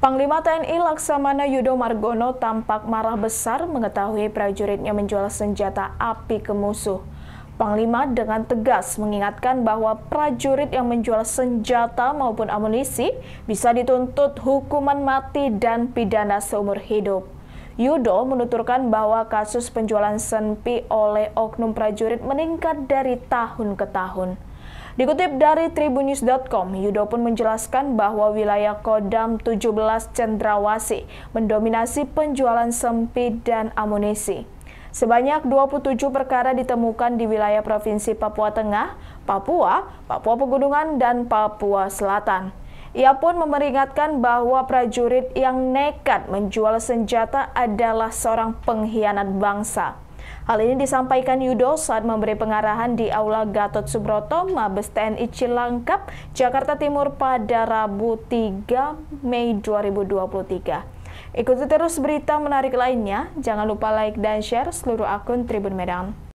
Panglima TNI Laksamana Yudo Margono tampak marah besar mengetahui prajuritnya menjual senjata api ke musuh. Panglima dengan tegas mengingatkan bahwa prajurit yang menjual senjata maupun amunisi bisa dituntut hukuman mati dan pidana seumur hidup. Yudo menuturkan bahwa kasus penjualan senpi oleh oknum prajurit meningkat dari tahun ke tahun. Dikutip dari tribunews.com, Yudo pun menjelaskan bahwa wilayah Kodam 17 Cendrawasi mendominasi penjualan sempit dan amunisi. Sebanyak 27 perkara ditemukan di wilayah Provinsi Papua Tengah, Papua, Papua Pegunungan, dan Papua Selatan. Ia pun memperingatkan bahwa prajurit yang nekat menjual senjata adalah seorang pengkhianat bangsa. Hal ini disampaikan Yudo saat memberi pengarahan di Aula Gatot Subroto, Mabes TNI Cilangkap, Jakarta Timur pada Rabu 3 Mei 2023. Ikuti terus berita menarik lainnya. Jangan lupa like dan share seluruh akun Tribun Medan.